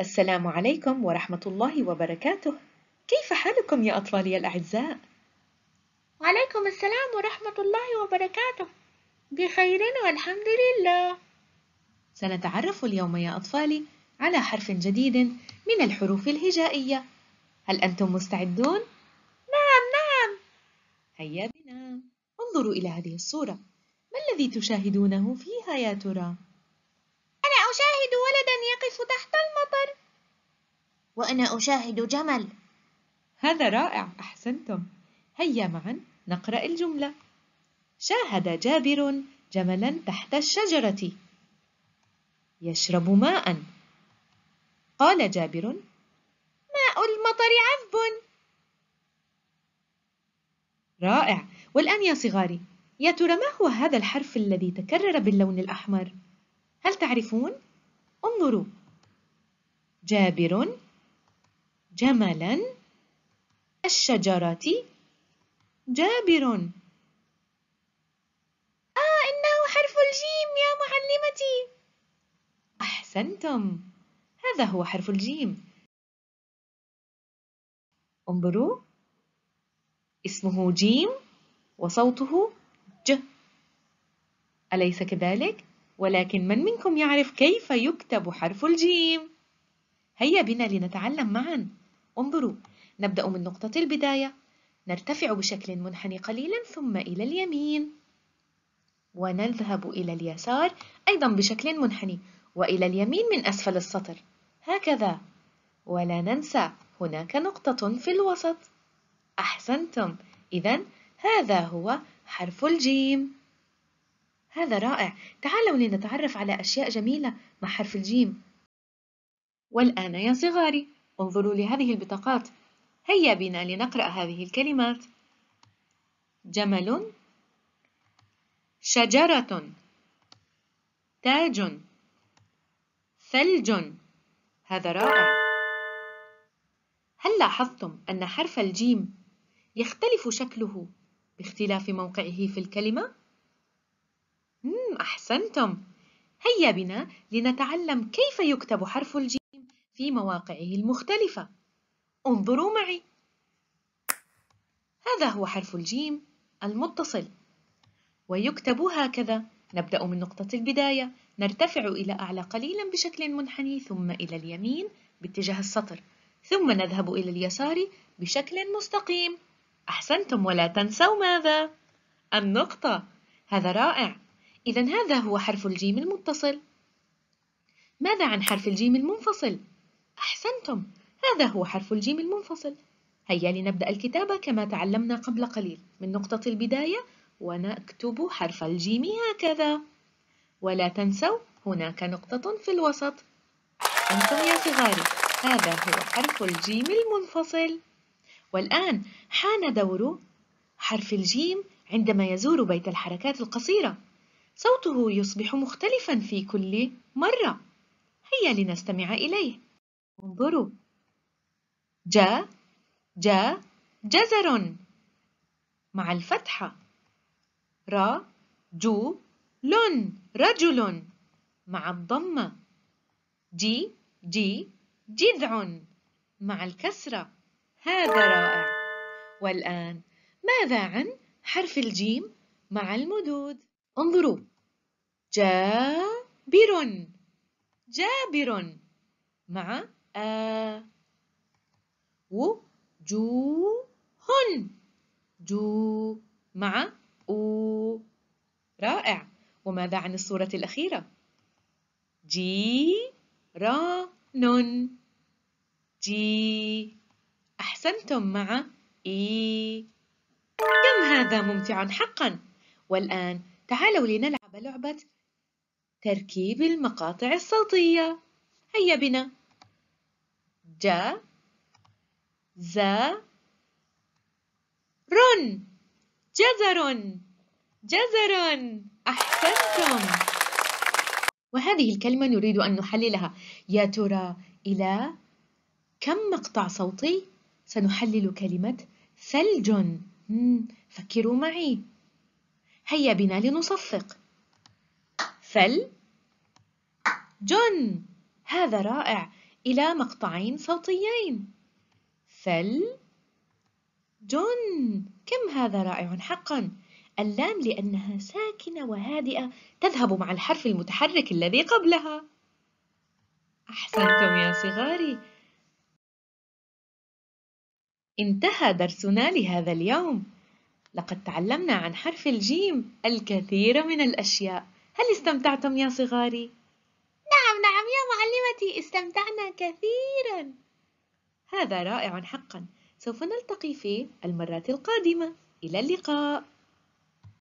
السلام عليكم ورحمة الله وبركاته كيف حالكم يا أطفالي الأعزاء؟ وعليكم السلام ورحمة الله وبركاته بخير والحمد لله سنتعرف اليوم يا أطفالي على حرف جديد من الحروف الهجائية هل أنتم مستعدون؟ نعم نعم هيا بنا انظروا إلى هذه الصورة ما الذي تشاهدونه فيها يا ترى؟ أنا أشاهد ولدا يقف تحت المطر وأنا أشاهد جمل هذا رائع أحسنتم هيا معا نقرأ الجملة شاهد جابر جملا تحت الشجرة يشرب ماء قال جابر ماء المطر عذب رائع والآن يا صغاري يا ترى ما هو هذا الحرف الذي تكرر باللون الأحمر؟ هل تعرفون؟ انظروا جابر جملا الشجرة جابر آه إنه حرف الجيم يا معلمتي أحسنتم هذا هو حرف الجيم انظروا اسمه جيم وصوته ج أليس كذلك؟ ولكن من منكم يعرف كيف يكتب حرف الجيم؟ هيا بنا لنتعلم معاً انظروا نبدأ من نقطة البداية نرتفع بشكل منحني قليلا ثم إلى اليمين ونذهب إلى اليسار أيضا بشكل منحني وإلى اليمين من أسفل السطر هكذا ولا ننسى هناك نقطة في الوسط أحسنتم إذا هذا هو حرف الجيم هذا رائع تعالوا لنتعرف على أشياء جميلة مع حرف الجيم والآن يا صغاري انظروا لهذه البطاقات هيا بنا لنقرأ هذه الكلمات جمل شجرة تاج ثلج هذا رائع هل لاحظتم أن حرف الجيم يختلف شكله باختلاف موقعه في الكلمة؟ أحسنتم هيا بنا لنتعلم كيف يكتب حرف الجيم في مواقعه المختلفة انظروا معي هذا هو حرف الجيم المتصل ويكتب هكذا نبدأ من نقطة البداية نرتفع إلى أعلى قليلا بشكل منحني ثم إلى اليمين باتجاه السطر ثم نذهب إلى اليسار بشكل مستقيم أحسنتم ولا تنسوا ماذا؟ النقطة هذا رائع إذا هذا هو حرف الجيم المتصل ماذا عن حرف الجيم المنفصل؟ أحسنتم هذا هو حرف الجيم المنفصل هيا لنبدأ الكتابة كما تعلمنا قبل قليل من نقطة البداية ونكتب حرف الجيم هكذا ولا تنسوا هناك نقطة في الوسط أنتم يا صغاري هذا هو حرف الجيم المنفصل والآن حان دور حرف الجيم عندما يزور بيت الحركات القصيرة صوته يصبح مختلفا في كل مرة هيا لنستمع إليه انظروا جا جا جزر مع الفتحة را جو لن رجل مع الضمة جي جي جذع مع الكسرة هذا رائع والآن ماذا عن حرف الجيم مع المدود انظروا جابر جابر مع أ هن جو مع أو رائع وماذا عن الصورة الأخيرة؟ جي جيران جي أحسنتم مع إي كم هذا ممتع حقا والآن تعالوا لنلعب لعبة تركيب المقاطع الصوتية هيا بنا جا ذا رن جزر جزر أحسنتم وهذه الكلمة نريد أن نحللها يا ترى إلى كم مقطع صوتي سنحلل كلمة ثلج فكروا معي هيا بنا لنصفق ثل جن هذا رائع إلى مقطعين صوتيين فل جن كم هذا رائع حقا اللام لأنها ساكنة وهادئة تذهب مع الحرف المتحرك الذي قبلها أحسنتم يا صغاري انتهى درسنا لهذا اليوم لقد تعلمنا عن حرف الجيم الكثير من الأشياء هل استمتعتم يا صغاري؟ نعم نعم يا معلمتي استمتعنا كثيرا هذا رائع حقا سوف نلتقي في المرات القادمة إلى اللقاء